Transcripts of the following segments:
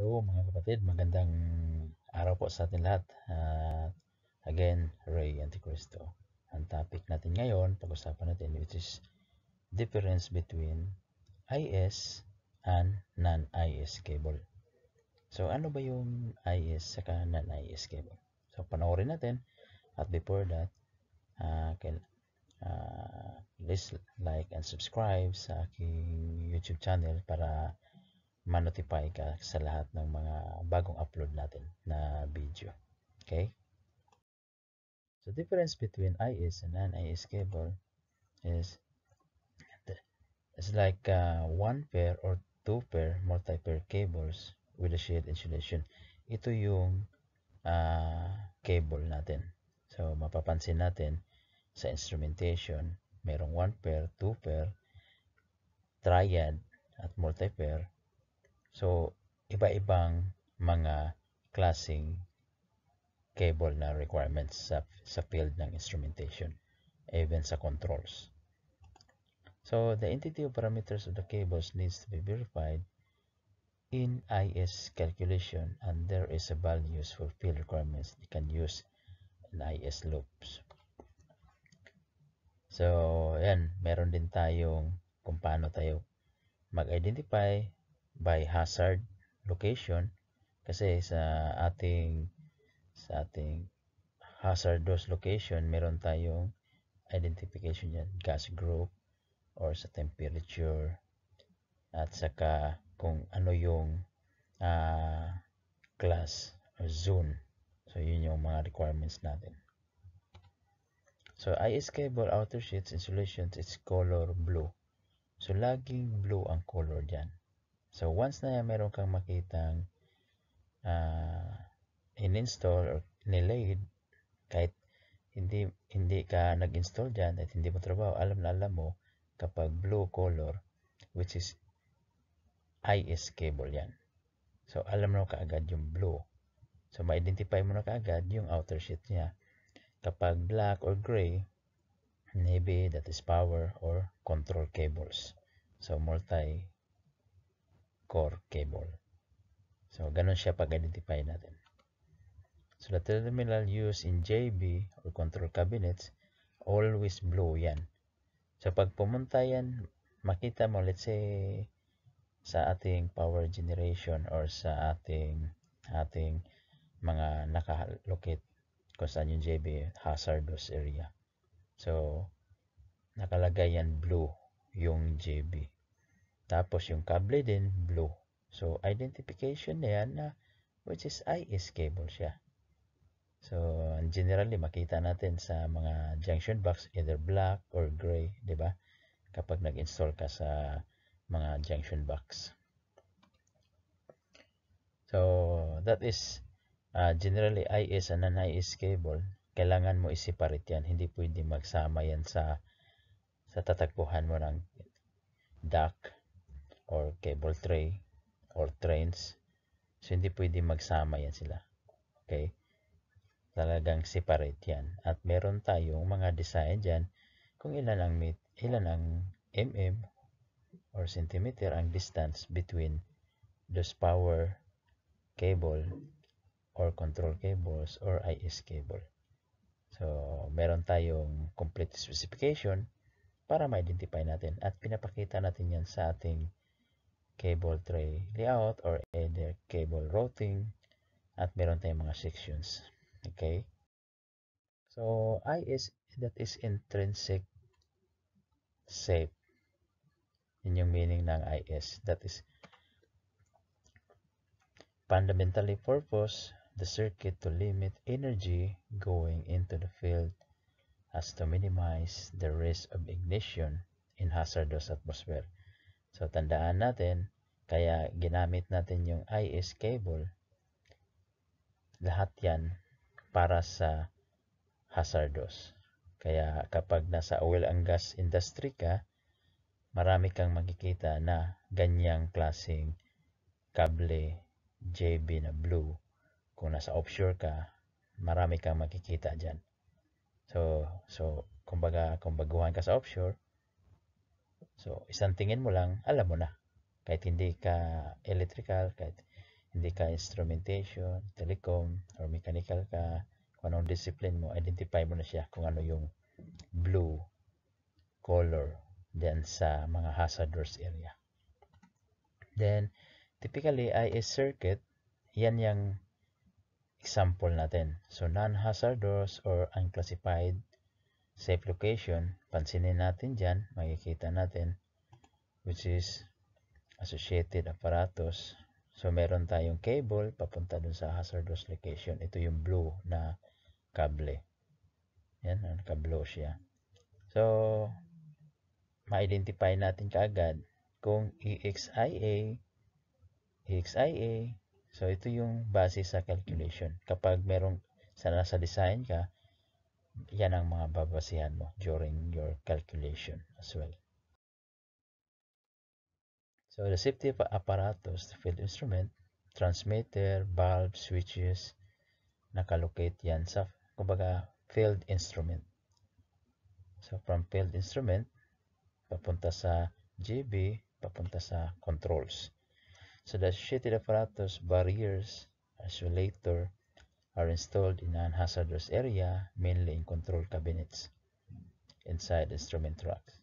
Hello mga kapatid, magandang araw po sa atin lahat. Uh, again, Ray Anticristo. Ang topic natin ngayon, pag-usapan natin, which is difference between IS and non-IS cable. So, ano ba yung IS saka non-IS cable? So, panoorin natin. At before that, uh, can, uh, please like and subscribe sa aking YouTube channel para manotify ka sa lahat ng mga bagong upload natin na video. Okay? So, difference between IS and non-IS cable is it's like uh, one pair or two pair multi-pair cables with a shield insulation. Ito yung uh, cable natin. So, mapapansin natin sa instrumentation, merong one pair, two pair, triad, at multi-pair, So, iba-ibang mga klasing cable na requirements sa, sa field ng instrumentation, even sa controls. So, the entity of parameters of the cables needs to be verified in IS calculation and there is a values for field requirements you can use in IS loops. So, yan, meron din tayong kung paano tayo mag-identify by hazard location kasi sa ating sa ating hazardous location meron tayong identification yan gas group or sa temperature at saka kung ano yung uh, class or zone so yun yung mga requirements natin so IS cable outer sheets insulation its color blue so laging blue ang color dyan So, once na meron kang makitang uh, in-install or nilaid, kahit hindi hindi ka nag-install diyan at hindi mo trabaho, alam na alam mo kapag blue color, which is IS cable yan. So, alam mo kaagad yung blue. So, ma-identify mo na kaagad yung outer sheet niya. Kapag black or gray, maybe that is power or control cables. So, multi core cable. So, ganun siya pag-identify natin. So, the terminal used in JB or control cabinets, always blue yan. So, pag pumunta yan, makita mo, let's say, sa ating power generation or sa ating ating mga nakalocate kung saan yung JB hazardous area. So, nakalagay yan blue yung JB. Tapos yung kable din, blue. So, identification na yan na which is IS cable siya. So, generally, makita natin sa mga junction box, either black or gray, di ba? Kapag nag-install ka sa mga junction box. So, that is uh, generally IS and non-IS cable. Kailangan mo i-separate yan. Hindi pwede magsama yan sa sa tatagpuhan mo ng duct or cable tray or trains. So, hindi pwede magsama yan sila. Okay? Talagang separate yan. At meron tayong mga design dyan kung ilan ang, mit, ilan ang mm or centimeter ang distance between those power cable or control cables or IS cable. So, meron tayong complete specification para ma-identify natin at pinapakita natin yan sa ating cable tray layout or either cable routing at meron tayong mga sections. Okay? So, I is that is intrinsic safe. Yun yung meaning ng IS. That is fundamentally purpose the circuit to limit energy going into the field as to minimize the risk of ignition in hazardous atmosphere. So, tandaan natin, kaya ginamit natin yung IS cable. Lahat yan para sa hazardous. Kaya kapag nasa oil and gas industry ka, marami kang makikita na ganyang klasing kable JB na blue. Kung nasa offshore ka, marami kang makikita dyan. So, so kumbaga, kung baguhan ka sa offshore, So, isang tingin mo lang, alam mo na. Kahit hindi ka electrical, kahit hindi ka instrumentation, telecom, or mechanical ka, kung anong discipline mo, identify mo na siya kung ano yung blue color dyan sa mga hazardous area. Then, typically, IA circuit, yan yung example natin. So, non-hazardous or unclassified safe location, pansinin natin dyan, makikita natin, which is associated apparatus. So, meron tayong cable papunta dun sa hazardous location. Ito yung blue na kable. Yan, kablo siya. So, ma-identify natin kaagad kung EXIA, EXIA, so ito yung base sa calculation. Kapag merong sa nasa design ka, yan ang mga babasihan mo during your calculation as well. So, the safety apparatus, the field instrument, transmitter, valve, switches, nakalocate yan sa, kumbaga, field instrument. So, from field instrument, papunta sa GB, papunta sa controls. So, the sheeted apparatus, barriers, isolator, are installed in an hazardous area, mainly in control cabinets inside instrument tracks.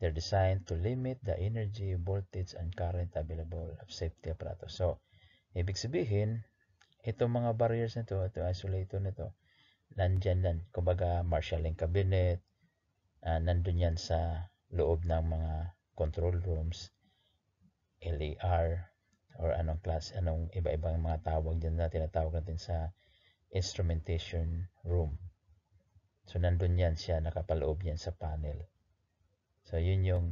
They're designed to limit the energy, voltage, and current available of safety apparatus. So, ibig sabihin, itong mga barriers nito, ito isolator nito, nandyan yan. Kumbaga, marshalling cabinet, uh, nandun yan sa loob ng mga control rooms, LAR, or anong class, anong iba-ibang mga tawag dyan na tinatawag natin sa instrumentation room. So, nandun yan siya, nakapaloob yan sa panel. So, yun yung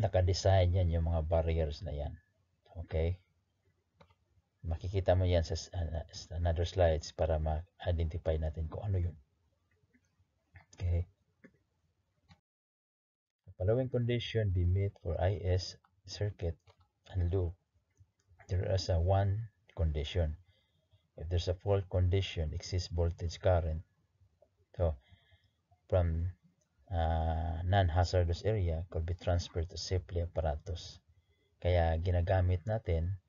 nakadesign yan, yung mga barriers na yan. Okay? Makikita mo yan sa another slides para ma-identify natin kung ano yun. Okay? The following condition be met for IS circuit and loop, there is a one condition. If there's a fault condition, exists voltage current. So, from uh, non-hazardous area could be transferred to safely apparatus. Kaya ginagamit natin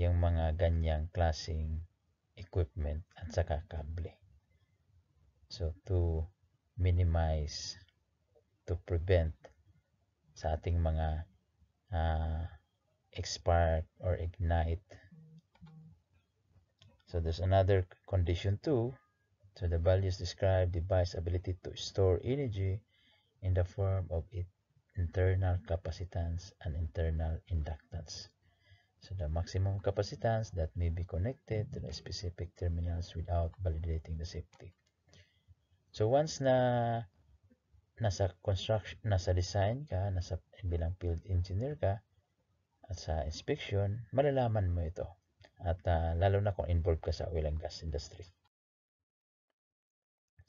yung mga ganyang klasing equipment at saka kable. So, to minimize, to prevent sa ating mga uh, expire or ignite so there's another condition too so the values describe device ability to store energy in the form of its internal capacitance and internal inductance so the maximum capacitance that may be connected to the specific terminals without validating the safety so once na nasa construction nasa design ka nasa bilang field engineer ka At sa inspection, malalaman mo ito. At uh, lalo na kung involved ka sa oil and gas industry.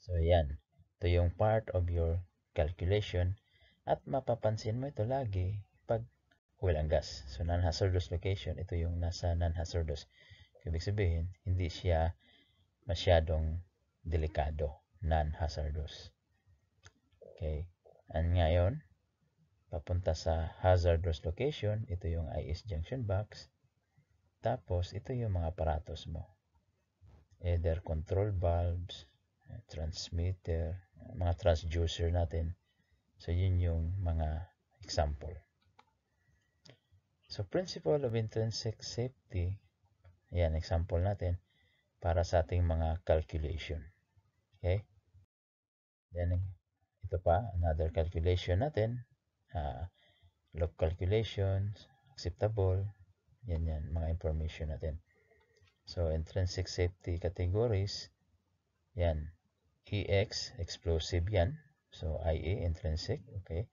So, yan. Ito yung part of your calculation. At mapapansin mo ito lagi pag oil and gas. So, non-hazardous location, ito yung nasa non-hazardous. Ibig sabihin, hindi siya masyadong delikado, non-hazardous. Okay. And ngayon, papunta sa hazardous location, ito yung IS junction box. Tapos, ito yung mga aparatos mo. Either control valves, transmitter, mga transducer natin. So, yun yung mga example. So, principle of intrinsic safety, yan, example natin, para sa ating mga calculation. Okay? Then, ito pa, another calculation natin, uh, log calculations, acceptable, yan yan, mga information natin. So, intrinsic safety categories, yan, EX, explosive yan. So, IA, intrinsic, okay.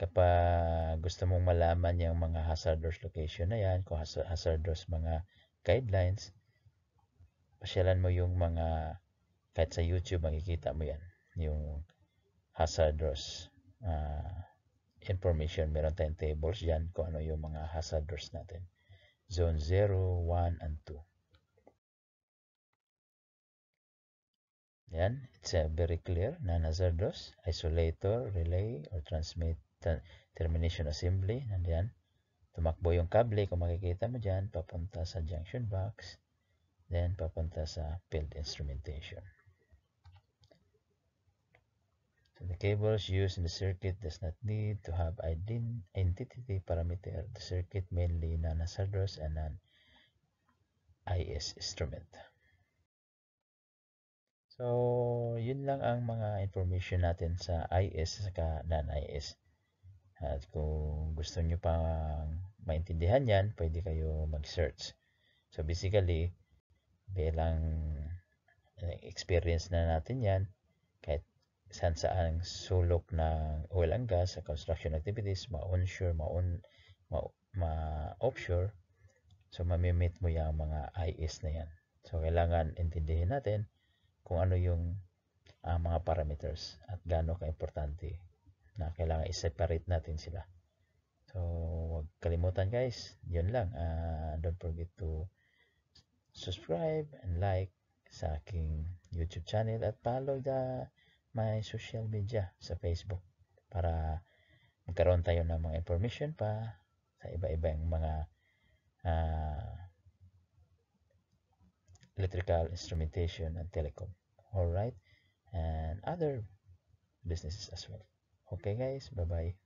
Kapag gusto mong malaman yung mga hazardous location na yan, kung hazardous mga guidelines, pasyalan mo yung mga, kahit sa YouTube, makikita mo yan, yung hazardous uh, information, meron tayong tables dyan kung ano yung mga hazards natin. Zone 0, 1, and 2. Yan, it's uh, very clear, non-hazardous, isolator, relay, or transmit, termination assembly, nandiyan. Tumakbo yung kable, kung makikita mo dyan, papunta sa junction box, then papunta sa field instrumentation. The cables used in the circuit does not need to have identity parameter. The circuit mainly non-hazardous and non-IS instrument. So, yun lang ang mga information natin sa IS at non-IS. At kung gusto nyo pang maintindihan yan, pwede kayo mag-search. So, basically, bilang eh, experience na natin yan, kahit saan saan sulok ng oil and gas sa construction activities, ma-onshore, ma-on, ma-offshore. So, mamimit mo yung mga IS na yan. So, kailangan intindihin natin kung ano yung uh, mga parameters at gaano ka-importante na kailangan i-separate natin sila. So, huwag kalimutan guys. Yun lang. Uh, don't forget to subscribe and like sa aking YouTube channel at follow the my social media sa Facebook para magkaroon tayo ng mga information pa sa iba-ibang mga uh, electrical instrumentation and telecom. Alright? And other businesses as well. Okay guys, bye-bye.